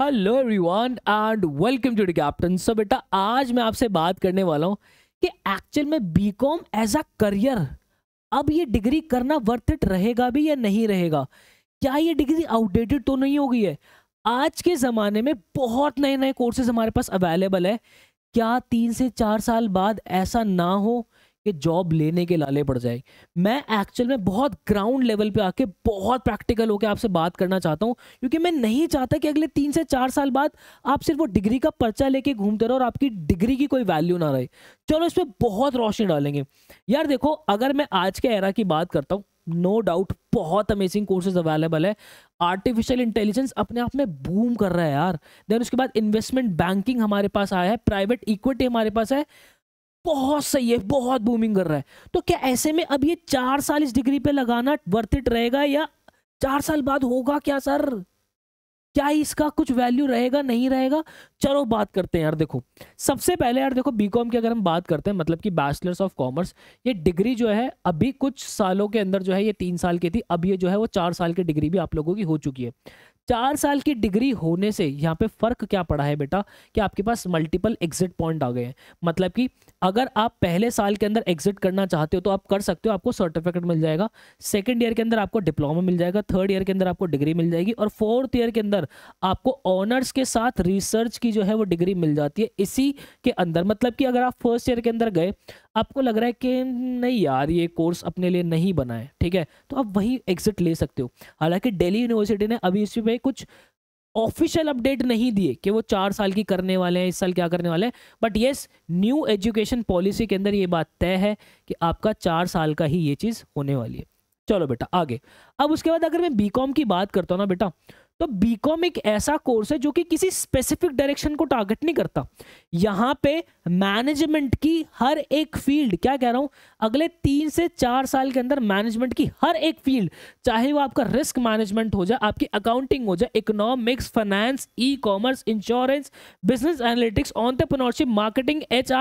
hello everyone and welcome to the captain so बेटा आज मैं आपसे बात करने वाला हूँ कि एक्चुअल में बीकॉम एज अ करियर अब ये डिग्री करना वर्थ इट रहेगा भी या नहीं रहेगा क्या ये डिग्री आउटडेटेड तो नहीं हो गई है आज के ज़माने में बहुत नए नए कोर्सेज हमारे पास अवेलेबल है क्या तीन से चार साल बाद ऐसा ना हो कि जॉब लेने के लाले पड़ जाए मैं एक्चुअल में बहुत ग्राउंड लेवल पे आके बहुत प्रैक्टिकल होकर आपसे बात करना चाहता हूँ क्योंकि मैं नहीं चाहता कि अगले तीन से चार साल बाद आप सिर्फ वो डिग्री का पर्चा लेके घूमते रहो और आपकी डिग्री की कोई वैल्यू ना रहे चलो इस पर बहुत रोशनी डालेंगे यार देखो अगर मैं आज के एरा की बात करता हूँ नो no डाउट बहुत अमेजिंग कोर्सेज अवेलेबल है आर्टिफिशियल इंटेलिजेंस अपने आप में बूम कर रहा है यार देन उसके बाद इन्वेस्टमेंट बैंकिंग हमारे पास आया है प्राइवेट इक्विटी हमारे पास है बहुत सही है बहुत बूमिंग कर रहा है तो क्या ऐसे में अब ये चार साल इस डिग्री पे लगाना वर्थित रहेगा या चार साल बाद होगा क्या सर क्या इसका कुछ वैल्यू रहेगा नहीं रहेगा चलो बात करते हैं यार देखो सबसे पहले यार देखो बीकॉम की अगर हम बात करते हैं मतलब कि बैचलर्स ऑफ कॉमर्स ये डिग्री जो है अभी कुछ सालों के अंदर जो है ये तीन साल की थी अब ये जो है वो चार साल की डिग्री भी आप लोगों की हो चुकी है चार साल की डिग्री होने से यहाँ पे फ़र्क क्या पड़ा है बेटा कि आपके पास मल्टीपल एग्जिट पॉइंट आ गए हैं मतलब कि अगर आप पहले साल के अंदर एग्जिट करना चाहते हो तो आप कर सकते हो आपको सर्टिफिकेट मिल जाएगा सेकेंड ईयर के अंदर आपको डिप्लोमा मिल जाएगा थर्ड ईयर के अंदर आपको डिग्री मिल जाएगी और फोर्थ ईयर के अंदर आपको ऑनर्स के साथ रिसर्च की जो है वो डिग्री मिल जाती है इसी के अंदर मतलब कि अगर आप फर्स्ट ईयर के अंदर गए आपको लग रहा है कि नहीं यार ये कोर्स अपने लिए नहीं बना है ठीक है तो आप वही एग्जिट ले सकते हो हालांकि दिल्ली यूनिवर्सिटी ने अभी इस पर कुछ ऑफिशियल अपडेट नहीं दिए कि वो चार साल की करने वाले हैं इस साल क्या करने वाले हैं but yes new education policy के अंदर ये बात तय है कि आपका चार साल का ही ये चीज़ होने वाली है चलो बेटा आगे अब उसके बाद अगर मैं बीकॉम की बात करता हूँ ना बेटा तो बीकॉम एक ऐसा कोर्स है जो कि किसी स्पेसिफिक डायरेक्शन को टारगेट नहीं करता यहाँ पे मैनेजमेंट की हर एक फील्ड क्या कह रहा हूँ अगले तीन से चार साल के अंदर मैनेजमेंट की हर एक फील्ड चाहे वो आपका रिस्क मैनेजमेंट हो जाए आपकी अकाउंटिंग हो जाए economics finance e commerce insurance business analytics entrepreneurship marketing H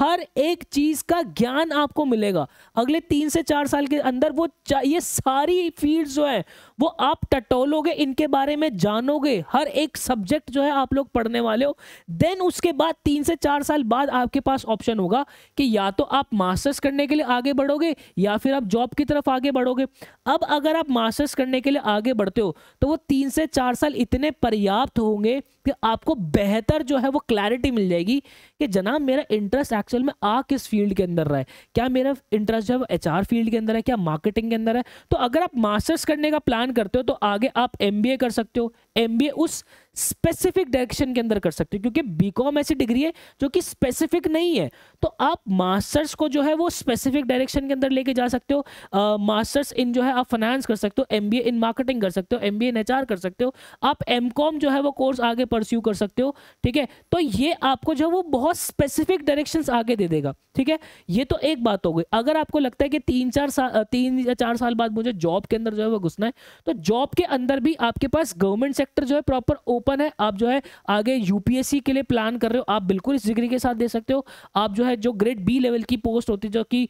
हर एक चीज़ का ज्ञान आपको मिलेगा अगले तीन से चार साल के अंदर वो ये सारी फील्ड जो है वो आप टटोलोगे इनके बारे में जानोगे हर एक सब्जेक्ट जो है आप लोग पढ़ने वाले हो देन उसके बाद तीन से चार साल बाद आपके पास ऑप्शन होगा कि या तो आप मास्टर्स करने के लिए आगे बढ़ोगे या फिर आप जॉब की तरफ आगे बढ़ोगे अब अगर आप मास्टर्स करने के लिए आगे बढ़ते हो तो वो तीन से चार साल इतने पर्याप्त होंगे कि आपको बेहतर जो है वो क्लैरिटी मिल जाएगी कि जनाब मेरा इंटरेस्ट एक्चुअल में आ किस फील्ड के अंदर रहा है क्या मेरा इंटरेस्ट जो है वो एच फील्ड के अंदर है क्या मार्केटिंग के अंदर है तो अगर आप मास्टर्स करने का प्लान करते हो तो आगे आप एम कर सकते हो एम उस स्पेसिफिक डायरेक्शन के अंदर कर सकते हो क्योंकि बीकॉम ऐसी डिग्री है जो कि स्पेसिफिक नहीं है तो आप मास्टर्स को जो है वो स्पेसिफिक डायरेक्शन के अंदर लेके जा सकते हो मास्टर्स इन जो है आप फाइनेंस कर सकते हो एम इन मार्केटिंग कर सकते हो एम इन एच कर सकते हो आप एम जो है वो कोर्स आगे परस्यू कर सकते हो ठीक है तो ये आपको जो है वो बहुत स्पेसिफिक डायरेक्शन आगे दे देगा ठीक है ये तो एक बात हो गई अगर आपको लगता है कि तीन चार साल तीन या चार साल बाद मुझे जॉब के अंदर जो है वो घुसना है तो जॉब के अंदर भी आपके पास गवर्नमेंट सेक्टर जो है प्रॉपर ओपन है आप जो है आगे यूपीएससी के लिए प्लान कर रहे हो आप बिल्कुल इस डिग्री के साथ दे सकते हो आप जो है जो ग्रेड बी लेवल की पोस्ट होती है जो कि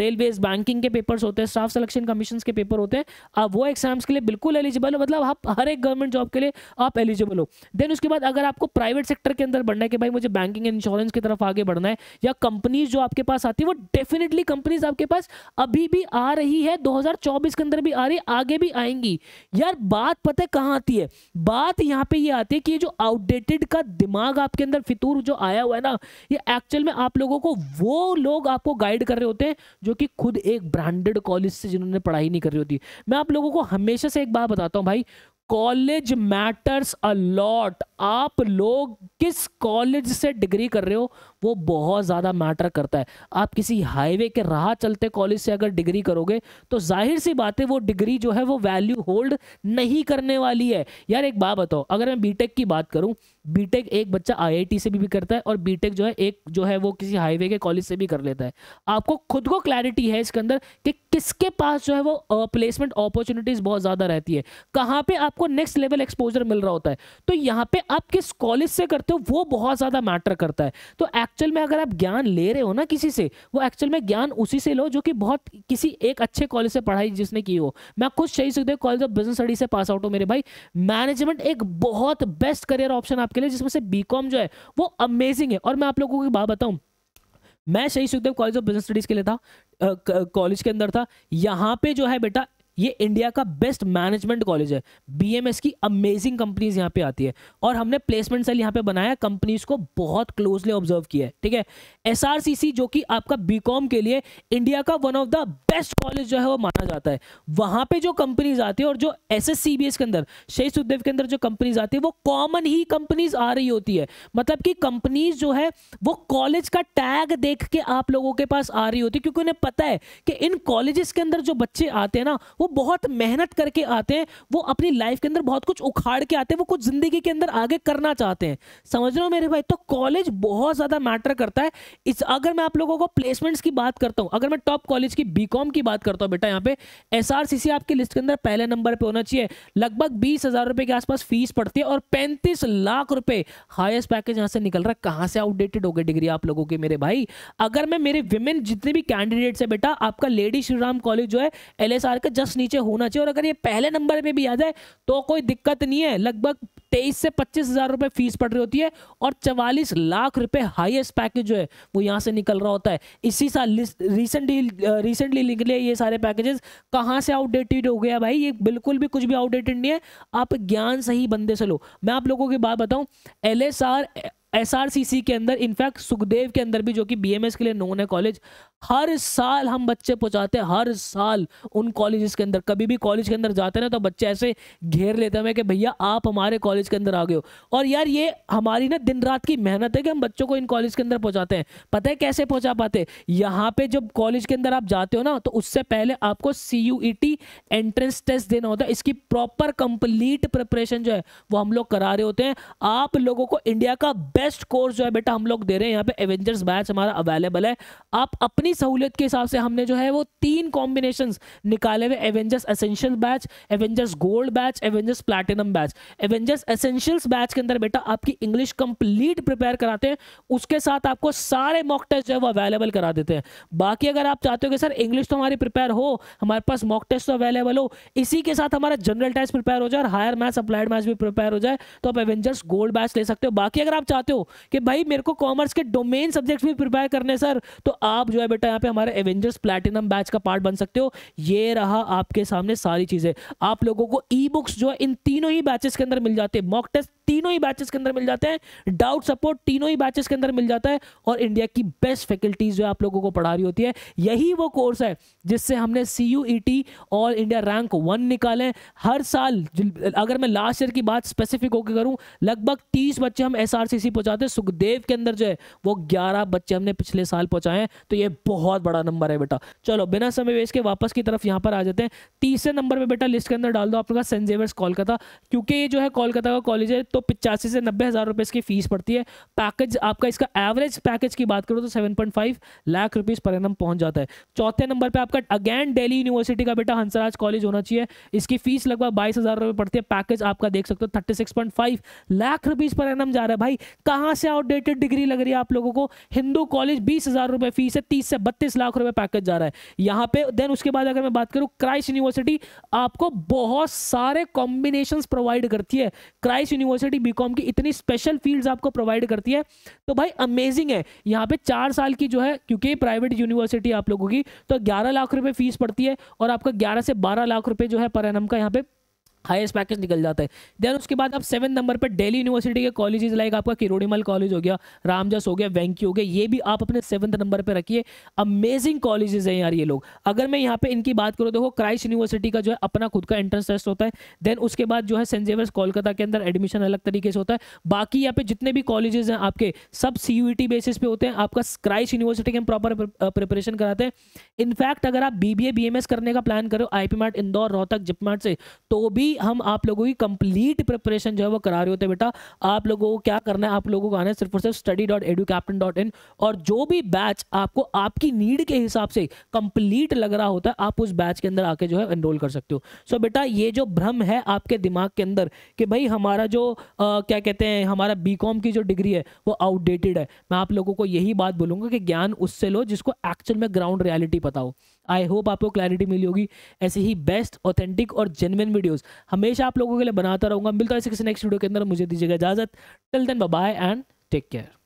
रेलवेज बैंकिंग के पेपर्स होते हैं स्टाफ सिलेक्शन कमीशन के पेपर होते हैं आप वो एग्जाम्स के लिए बिल्कुल एलिजिबल हो मतलब आप हर एक गवर्नमेंट जॉब के लिए आप एलिजिबल हो देन उसके बाद अगर आपको प्राइवेट सेक्टर के अंदर बढ़ना है कि भाई मुझे बैंकिंग इंश्योरेंस की तरफ आगे बढ़ना है या कंपनीज जो आपके पास आती है वो डेफिनेटली कंपनीज आपके पास अभी भी आ रही है 2024 के अंदर भी आ रही आगे भी आएंगी यार बात पता है कहाँ आती है बात यहाँ पे ये आती है कि ये जो आउटडेटेड का दिमाग आपके अंदर फितूर जो आया हुआ है ना ये एक्चुअल में आप लोगों को वो लोग आपको गाइड कर रहे होते हैं जो कि खुद एक ब्रांडेड कॉलेज से जिन्होंने पढ़ाई नहीं कर रही होती मैं आप लोगों को हमेशा से एक बात बताता हूँ भाई कॉलेज मैटर्स अलॉट आप लोग किस कॉलेज से डिग्री कर रहे हो वो बहुत ज़्यादा मैटर करता है आप किसी हाईवे के राह चलते कॉलेज से अगर डिग्री करोगे तो जाहिर सी बात है वो डिग्री जो है वो वैल्यू होल्ड नहीं करने वाली है यार एक बात बताओ अगर मैं बीटेक की बात करूँ बीटेक एक बच्चा आईआईटी से भी, भी करता है और बीटेक जो है एक जो है वो किसी हाईवे के कॉलेज से भी कर लेता है आपको खुद को क्लैरिटी है इसके अंदर कि किसके पास जो है वो प्लेसमेंट अपॉर्चुनिटीज़ बहुत ज़्यादा रहती है कहाँ पर आपको आपको नेक्स्ट लेवल एक्सपोजर मिल रहा होता है तो यहाँ पे आप किस कॉलेज से करते हो वो बहुत ज़्यादा मैटर करता है तो एक्चुअल में अगर आप ज्ञान ले रहे हो ना किसी से वो एक्चुअल में ज्ञान उसी से लो जो कि बहुत किसी एक अच्छे कॉलेज से पढ़ाई जिसने की हो मैं खुद सही सकते कॉलेज ऑफ बिजनेस स्टडी से पास आउट हो मेरे भाई मैनेजमेंट एक बहुत बेस्ट करियर ऑप्शन आपके लिए जिसमें से बी जो है वो अमेजिंग है और मैं आप लोगों की बात बताऊँ मैं सही Sukhdev college of business studies के लिए था कॉलेज के अंदर था यहाँ पे जो है बेटा ये इंडिया का बेस्ट मैनेजमेंट कॉलेज है बीएमएस की अमेजिंग कंपनीज यहाँ पे आती है और हमने प्लेसमेंट सेल यहाँ पे बनाया कंपनीज को बहुत क्लोजली ऑब्जर्व किया है ठीक है एसआरसीसी जो कि आपका बीकॉम के लिए इंडिया का one of the best college जो है वो माना जाता है वहाँ पे जो कंपनीज आती है और जो S S C B S के अंदर शहीद सुखदेव के अंदर जो कंपनीज आती है वो कॉमन ही कंपनीज आ रही होती है मतलब कि कंपनीज जो है वो कॉलेज का टैग देख के आप लोगों के पास आ रही होती है क्योंकि उन्हें पता है कि इन कॉलेजेस के अंदर जो बच्चे आते हैं ना वो बहुत मेहनत करके आते हैं वो अपनी लाइफ के अंदर बहुत कुछ उखाड़ के आते हैं वो कुछ ज़िंदगी के अंदर आगे करना चाहते हैं समझ रहे हो मेरे भाई तो कॉलेज बहुत ज़्यादा मैटर करता है इस अगर मैं आप लोगों को प्लेसमेंट्स की बात करता हूँ अगर मैं टॉप कॉलेज की बी की बात करता हूँ बेटा यहाँ पे एस आपकी लिस्ट के अंदर पहले नंबर पर होना चाहिए लगभग बीस हज़ार के आसपास फीस पड़ती है और पैंतीस लाख रुपये हाइस्ट पैकेज यहाँ से निकल रहा है कहाँ से आउटडेटेड हो गई डिग्री आप लोगों के मेरे भाई अगर मैं मेरे विमेन जितने भी कैंडिडेट्स है बेटा आपका लेडी श्रीराम कॉलेज जो है एल का जस्ट मार्क्स नीचे होना चाहिए और अगर ये पहले नंबर में भी आ जाए तो कोई दिक्कत नहीं है लगभग तेईस से पच्चीस हज़ार रुपये फीस पड़ रही होती है और चवालीस लाख रुपए हाईएस्ट पैकेज जो है वो यहाँ से निकल रहा होता है इसी साल रिसेंटली रिसेंटली निकले ये सारे पैकेजेस कहाँ से आउटडेटेड हो गया भाई ये बिल्कुल भी कुछ भी आउटडेटेड नहीं है आप ज्ञान सही बंदे से लो मैं आप लोगों की बात बताऊँ L S R S R C C के अंदर इनफैक्ट सुखदेव के अंदर भी जो कि बी एम एस के लिए नोन है कॉलेज हर साल हम बच्चे पहुंचाते हैं हर साल उन कॉलेजेस के अंदर कभी भी कॉलेज के अंदर जाते हैं ना तो बच्चे ऐसे घेर लेते हैं कि भैया आप हमारे कॉलेज के अंदर आ गए हो और यार ये हमारी ना दिन रात की मेहनत है कि हम बच्चों को इन कॉलेज के अंदर पहुंचाते हैं पता है कैसे पहुंचा पाते यहाँ पर जब कॉलेज के अंदर आप जाते हो ना तो उससे पहले आपको सी यू एंट्रेंस टेस्ट देना होता है इसकी प्रॉपर कंप्लीट प्रिपरेशन जो है वो हम लोग करा रहे होते हैं आप लोगों को इंडिया का बेस्ट कोर्स जो है बेटा हम लोग दे रहे हैं यहाँ पे एवेंजर्स बैच हमारा अवेलेबल है आप अपनी अपनी सहूलियत के हिसाब से हमने जो है वो तीन कॉम्बिनेशन निकाले हुए Avengers essential batch Avengers gold batch Avengers platinum batch Avengers essentials batch के अंदर बेटा आपकी इंग्लिश कंप्लीट प्रिपेयर कराते हैं उसके साथ आपको सारे मॉक टेस्ट जो है वो अवेलेबल करा देते हैं बाकी अगर आप चाहते हो कि सर इंग्लिश तो हमारी प्रिपेयर हो हमारे पास मॉक टेस्ट तो अवेलेबल हो इसी के साथ हमारा जनरल टेस्ट प्रिपेयर हो जाए और हायर मैथ्स अप्लाइड मैथ्स भी प्रिपेयर हो जाए तो आप एवेंजर्स गोल्ड बैच ले सकते हो बाकी अगर आप चाहते हो कि भाई मेरे को कॉमर्स के डोमेन सब्जेक्ट भी प्रिपेयर करने सर तो आप जो है बेटा यहाँ पे हमारे एवेंजर्स प्लेटिनम बैच का पार्ट बन सकते हो ये रहा आपके सामने सारी चीज़ें आप लोगों को ई बुक्स जो है इन तीनों ही बैचेस के अंदर मिल जाते हैं मॉक टेस्ट तीनों ही बैचेस के अंदर मिल जाते हैं डाउट सपोर्ट तीनों ही बैचेस के अंदर मिल जाता है और इंडिया की बेस्ट फैकल्टीज जो आप लोगों को पढ़ा रही होती है यही वो कोर्स है जिससे हमने see you all India rank one निकाले हर साल अगर मैं लास्ट ईयर की बात स्पेसिफिक होकर करूँ लगभग तीस बच्चे हम एस आर सी सुखदेव के अंदर जो है वो ग्यारह बच्चे हमने पिछले साल पहुंचाए तो ये बहुत बड़ा नंबर है बेटा चलो बिना समय वेस्ट के वापस की तरफ यहाँ पर आ जाते हैं तीसरे नंबर पर बेटा लिस्ट के अंदर डाल दो आपका सेंट जेवियर्स कोलकाता क्योंकि ये जो है कोलकाता का कॉलेज है तो पिचासी से नब्बे हज़ार रुपये इसकी फीस पड़ती है पैकेज आपका इसका एवरेज पैकेज की बात करो तो seven point five lakh rupees per annum पहुँच जाता है चौथे नंबर पर आपका अगैन डेली यूनिवर्सिटी का बेटा हंसराज कॉलेज होना चाहिए इसकी फीस लगभग बाईस हज़ार रुपये पड़ती है पैकेज आपका देख सकते हो thirty six point five lakh rupees per annum जा रहा है भाई कहाँ से आउटडेटेड डिग्री लग रही है आप लोगों को हिंदू कॉलेज बीस हज़ार रुपये फीस है तीस से बत्तीस लाख रुपए पैकेज जा रहा है यहां पे देन उसके बाद अगर मैं बात करूं क्राइस्ट यूनिवर्सिटी आपको बहुत सारे कॉम्बिनेशन प्रोवाइड करती है क्राइस्ट यूनिवर्सिटी बीकॉम की इतनी स्पेशल फील्ड आपको प्रोवाइड करती है तो भाई अमेजिंग है यहाँ पे चार साल की जो है क्योंकि प्राइवेट यूनिवर्सिटी आप लोगों की तो ग्यारह लाख रुपए फीस पड़ती है और आपका ग्यारह से बारह लाख रुपए जो है पर एन का यहाँ पे हाइस्ट पैकेज निकल जाता है देन उसके बाद आप सेवन नंबर पर डेली यूनिवर्सिटी के कॉलेजेस लाइक आपका किरोड़ीमल कॉलेज हो गया रामजस हो गया वैंकी हो गया ये भी आप अपने सेवन्थ नंबर पर रखिए अमेजिंग कॉलेजेस हैं यार ये लोग अगर मैं यहाँ पे इनकी बात करूँ देखो क्राइस्ट यूनिवर्सिटी का जो है अपना खुद का एंट्रेंस टेस्ट होता है देन उसके बाद जो है सेंट जेवर्स कोलकाता के अंदर एडमिशन अलग तरीके से होता है बाकी यहाँ पे जितने भी कॉलेजेस हैं आपके सब सी बेसिस e पे होते हैं आपका क्राइस्ट यूनिवर्सिटी के हम प्रॉपर प्रिपरेशन कराते हैं इनफैक्ट अगर आप बी बी करने का प्लान करो आई इंदौर रोहतक जिपमार्ट से तो भी पूरी हम आप लोगों की कंप्लीट प्रिपरेशन जो है वो करा रहे होते हैं बेटा आप लोगों को क्या करना है आप लोगों को आना है सिर्फ और सिर्फ study dot edu captain dot in और जो भी बैच आपको आपकी नीड के हिसाब से कंप्लीट लग रहा होता है आप उस बैच के अंदर आके जो है एनरोल कर सकते हो सो बेटा ये जो भ्रम है आपके दिमाग के अंदर कि भाई हमारा जो आ, क्या कहते हैं हमारा बी की जो डिग्री है वो आउटडेटेड है मैं आप लोगों को यही बात बोलूँगा कि ज्ञान उससे लो जिसको एक्चुअल में ग्राउंड रियलिटी पता हो आई होप आपको क्लैरिटी मिली होगी ऐसे ही बेस्ट ऑथेंटिक और जेनविन वीडियोज़ हमेशा आप लोगों के लिए बनाता रहूंगा मिलता है किसी नेक्स्ट वीडियो के अंदर मुझे दीजिएगा इजाज़त till then bye and take care